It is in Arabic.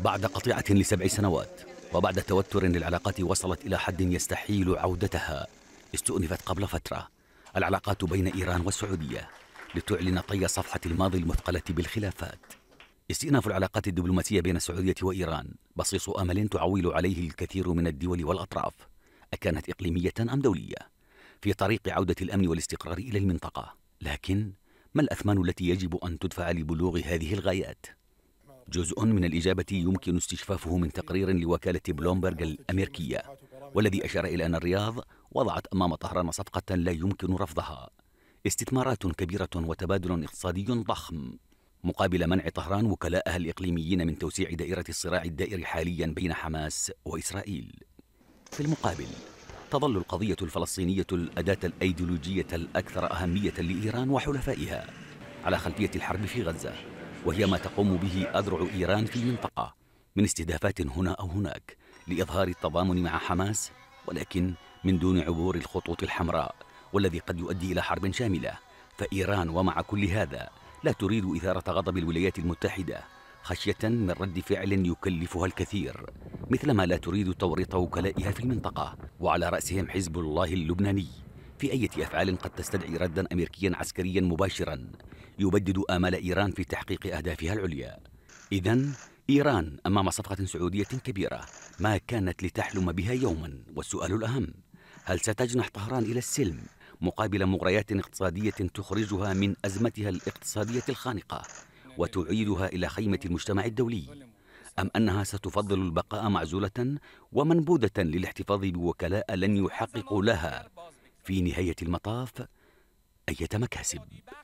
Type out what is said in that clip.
بعد قطيعة لسبع سنوات وبعد توتر للعلاقات وصلت إلى حد يستحيل عودتها استؤنفت قبل فترة العلاقات بين إيران والسعودية لتعلن طي صفحة الماضي المثقلة بالخلافات استئناف العلاقات الدبلوماسية بين السعودية وإيران بصيص أمل تعول عليه الكثير من الدول والأطراف أكانت إقليمية أم دولية في طريق عودة الأمن والاستقرار إلى المنطقة لكن ما الأثمان التي يجب أن تدفع لبلوغ هذه الغايات؟ جزء من الإجابة يمكن استشفافه من تقرير لوكالة بلومبرج الأمريكية والذي أشار إلى أن الرياض وضعت أمام طهران صفقة لا يمكن رفضها استثمارات كبيرة وتبادل اقتصادي ضخم مقابل منع طهران وكلاءها الإقليميين من توسيع دائرة الصراع الدائر حاليا بين حماس وإسرائيل في المقابل تظل القضية الفلسطينية الأداة الأيديولوجية الأكثر أهمية لإيران وحلفائها على خلفية الحرب في غزة وهي ما تقوم به أذرع إيران في المنطقة من استهدافات هنا أو هناك لإظهار التضامن مع حماس ولكن من دون عبور الخطوط الحمراء والذي قد يؤدي إلى حرب شاملة فإيران ومع كل هذا لا تريد إثارة غضب الولايات المتحدة خشية من رد فعل يكلفها الكثير مثلما لا تريد توريط وكلائها في المنطقة وعلى رأسهم حزب الله اللبناني في أي أفعال قد تستدعي ردا أمريكيا عسكريا مباشرا يبدد آمال إيران في تحقيق أهدافها العليا إذا إيران أمام صفقة سعودية كبيرة ما كانت لتحلم بها يوما والسؤال الأهم هل ستجنح طهران إلى السلم مقابل مغريات اقتصادية تخرجها من أزمتها الاقتصادية الخانقة وتعيدها إلى خيمة المجتمع الدولي أم أنها ستفضل البقاء معزولة ومنبوذة للاحتفاظ بوكلاء لن يحققوا لها في نهاية المطاف أية مكاسب